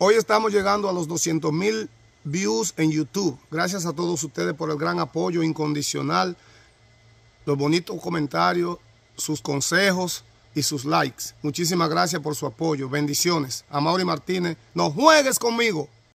Hoy estamos llegando a los 200 mil views en YouTube. Gracias a todos ustedes por el gran apoyo incondicional, los bonitos comentarios, sus consejos y sus likes. Muchísimas gracias por su apoyo. Bendiciones. A Mauri Martínez, no juegues conmigo.